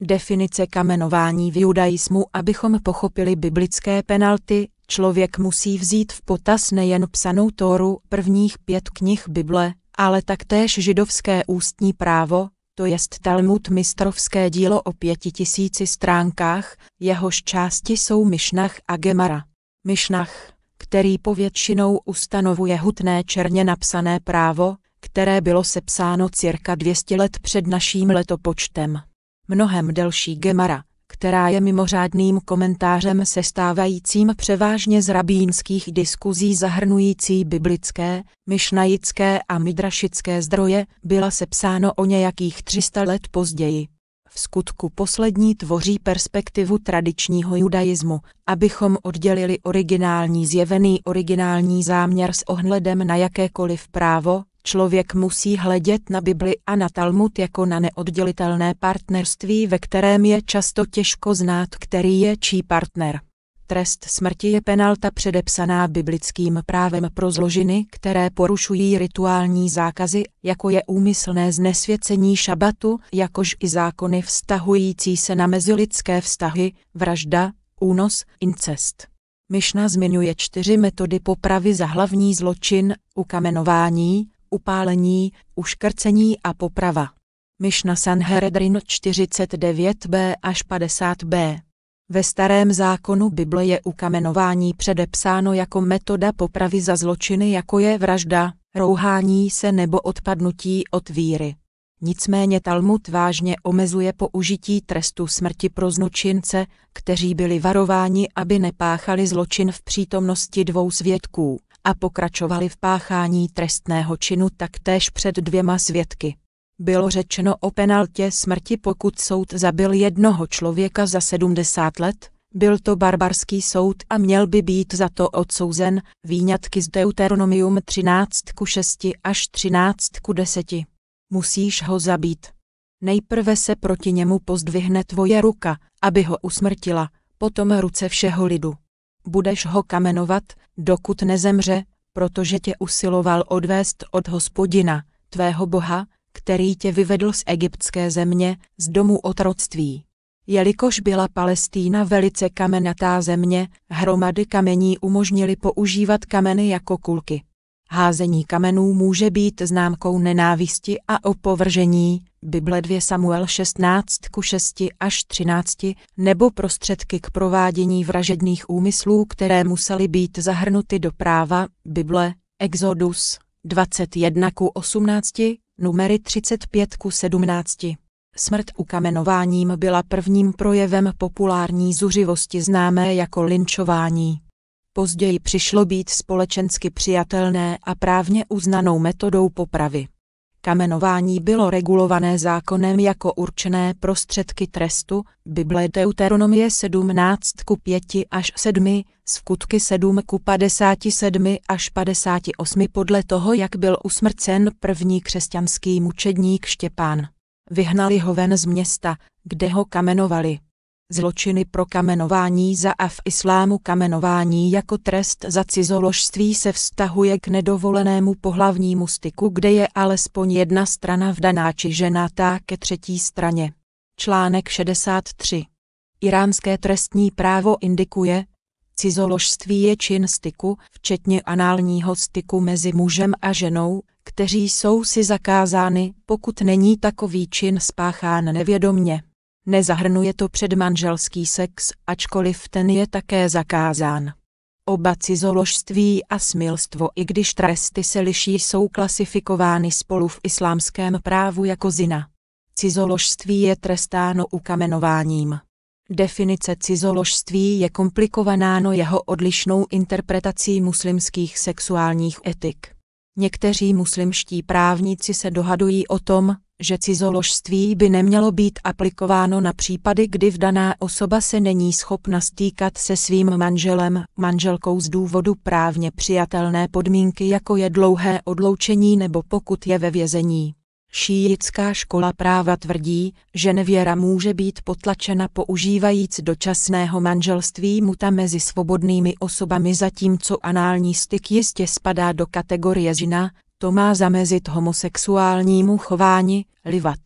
Definice kamenování v judaismu Abychom pochopili biblické penalty, člověk musí vzít v potaz nejen psanou Tóru prvních pět knih Bible, ale taktéž židovské ústní právo, to jest Talmud mistrovské dílo o pěti tisíci stránkách, jehož části jsou Myšnach a Gemara. Myšnach, který povětšinou ustanovuje hutné černě napsané právo, které bylo sepsáno cirka 200 let před naším letopočtem mnohem delší Gemara, která je mimořádným komentářem sestávajícím převážně z rabínských diskuzí zahrnující biblické, myšnajické a midrašické zdroje, byla sepsáno o nějakých 300 let později. V skutku poslední tvoří perspektivu tradičního judaismu, abychom oddělili originální zjevený originální záměr s ohledem na jakékoliv právo, Člověk musí hledět na Bibli a na Talmud jako na neoddělitelné partnerství, ve kterém je často těžko znát, který je čí partner. Trest smrti je penalta předepsaná biblickým právem pro zložiny, které porušují rituální zákazy, jako je úmyslné znesvěcení šabatu, jakož i zákony vztahující se na mezilidské vztahy, vražda, únos, incest. Myšna zmiňuje čtyři metody popravy za hlavní zločin, ukamenování, upálení, uškrcení a poprava. Myšna Sanhedrin 49b až 50b. Ve starém zákonu Bible je ukamenování předepsáno jako metoda popravy za zločiny jako je vražda, rouhání se nebo odpadnutí od víry. Nicméně Talmud vážně omezuje použití trestu smrti pro zločince, kteří byli varováni, aby nepáchali zločin v přítomnosti dvou svědků, a pokračovali v páchání trestného činu taktéž před dvěma svědky. Bylo řečeno o penaltě smrti, pokud soud zabil jednoho člověka za 70 let, byl to barbarský soud a měl by být za to odsouzen, výňatky z Deuteronomium 13 ku 6 až 13 ku 10. Musíš ho zabít. Nejprve se proti němu pozdvihne tvoje ruka, aby ho usmrtila, potom ruce všeho lidu budeš ho kamenovat, dokud nezemře, protože tě usiloval odvést od hospodina, tvého boha, který tě vyvedl z egyptské země, z domu otroctví. Jelikož byla Palestína velice kamenatá země, hromady kamení umožnily používat kameny jako kulky. Házení kamenů může být známkou nenávisti a opovržení, Bible 2 Samuel 16 ku 6 až 13, nebo prostředky k provádění vražedných úmyslů, které musely být zahrnuty do práva, Bible, Exodus 21 ku 18, numery 35 ku 17. Smrt ukamenováním byla prvním projevem populární zuřivosti známé jako linčování později přišlo být společensky přijatelné a právně uznanou metodou popravy. Kamenování bylo regulované zákonem jako určené prostředky trestu, Bible Deuteronomie 17 ku 5 až 7, skutky 7 ku 57 až 58 podle toho, jak byl usmrcen první křesťanský mučedník Štěpán. Vyhnali ho ven z města, kde ho kamenovali. Zločiny pro kamenování za a v islámu kamenování jako trest za cizoložství se vztahuje k nedovolenému pohlavnímu styku, kde je alespoň jedna strana vdaná či ženatá ke třetí straně. Článek 63. Iránské trestní právo indikuje, cizoložství je čin styku, včetně análního styku mezi mužem a ženou, kteří jsou si zakázány, pokud není takový čin spáchán nevědomně. Nezahrnuje to předmanželský sex, ačkoliv ten je také zakázán. Oba cizoložství a smilstvo i když tresty se liší jsou klasifikovány spolu v islámském právu jako zina. Cizoložství je trestáno ukamenováním. Definice cizoložství je komplikovanáno jeho odlišnou interpretací muslimských sexuálních etik. Někteří muslimští právníci se dohadují o tom, že cizoložství by nemělo být aplikováno na případy, kdy vdaná osoba se není schopna stýkat se svým manželem, manželkou z důvodu právně přijatelné podmínky jako je dlouhé odloučení nebo pokud je ve vězení. Šíjická škola práva tvrdí, že nevěra může být potlačena používajíc dočasného manželství muta mezi svobodnými osobami zatímco anální styk jistě spadá do kategorie žina, to má zamezit homosexuálnímu chování, livat.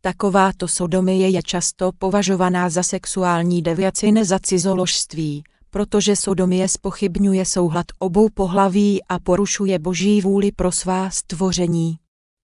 Takováto sodomie je často považovaná za sexuální deviaci ne za cizoložství, protože sodomie spochybňuje souhlad obou pohlaví a porušuje boží vůli pro svá stvoření.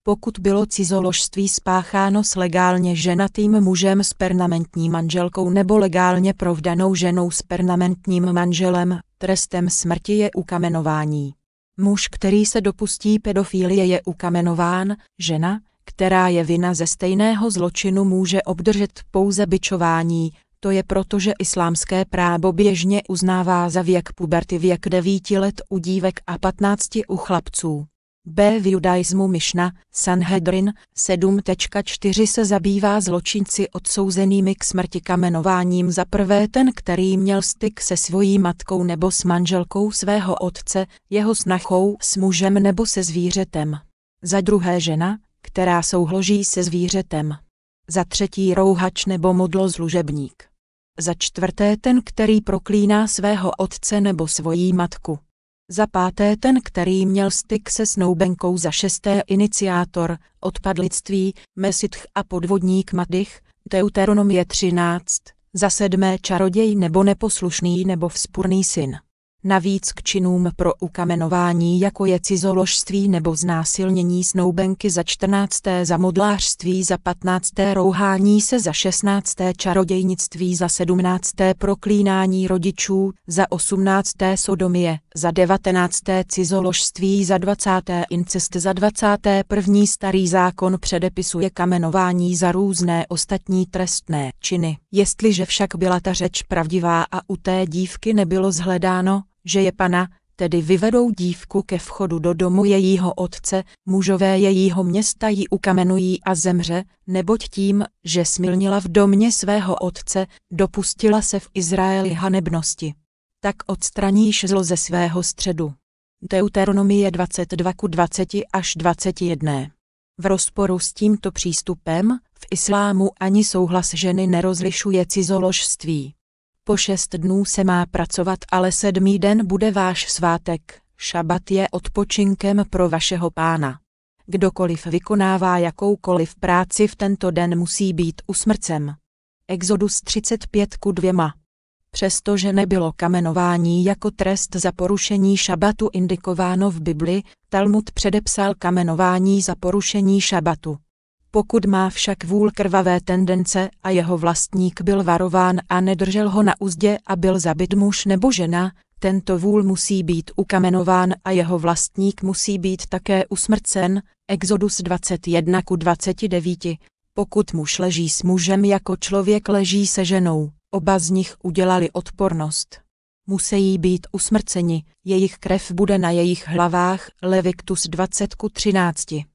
Pokud bylo cizoložství spácháno s legálně ženatým mužem s permanentní manželkou nebo legálně provdanou ženou s permanentním manželem, trestem smrti je ukamenování. Muž, který se dopustí pedofílie, je ukamenován, žena, která je vina ze stejného zločinu, může obdržet pouze byčování, to je proto, že islámské právo běžně uznává za věk puberty věk 9 let u dívek a 15 u chlapců. B. V judaismu Mišna, Sanhedrin 7.4 se zabývá zločinci odsouzenými k smrti kamenováním za prvé ten, který měl styk se svojí matkou nebo s manželkou svého otce, jeho snachou, s mužem nebo se zvířetem. Za druhé žena, která souhloží se zvířetem. Za třetí rouhač nebo modlo služebník. Za čtvrté ten, který proklíná svého otce nebo svojí matku. Za páté ten, který měl styk se Snoubenkou, za šesté iniciátor, odpadlictví, Mesitch a podvodník Madich, Deuteronomie 13, za sedmé čaroděj nebo neposlušný nebo vzpurný syn. Navíc k činům pro ukamenování jako je cizoložství nebo znásilnění snoubenky za 14. za modlářství za 15. rouhání se za 16. čarodějnictví za 17. proklínání rodičů za 18. sodomie za 19. cizoložství za 20. incest za 21. starý zákon předepisuje kamenování za různé ostatní trestné činy. Jestliže však byla ta řeč pravdivá a u té dívky nebylo zhledáno, že je pana, tedy vyvedou dívku ke vchodu do domu jejího otce, mužové jejího města ji ukamenují a zemře, neboť tím, že smilnila v domě svého otce, dopustila se v Izraeli hanebnosti. Tak odstraníš zlo ze svého středu. Deuteronomie 22 ku 20 až 21. V rozporu s tímto přístupem v islámu ani souhlas ženy nerozlišuje cizoložství. Po šest dnů se má pracovat, ale sedmý den bude váš svátek. Šabat je odpočinkem pro vašeho pána. Kdokoliv vykonává jakoukoliv práci v tento den musí být usmrcem. Exodus 35 ku 2. Přestože nebylo kamenování jako trest za porušení šabatu indikováno v Bibli, Talmud předepsal kamenování za porušení šabatu. Pokud má však vůl krvavé tendence a jeho vlastník byl varován a nedržel ho na úzdě a byl zabit muž nebo žena, tento vůl musí být ukamenován a jeho vlastník musí být také usmrcen, Exodus 21 ku 29. Pokud muž leží s mužem jako člověk leží se ženou, oba z nich udělali odpornost. Musejí být usmrceni, jejich krev bude na jejich hlavách, Leviktus 20 ku 13.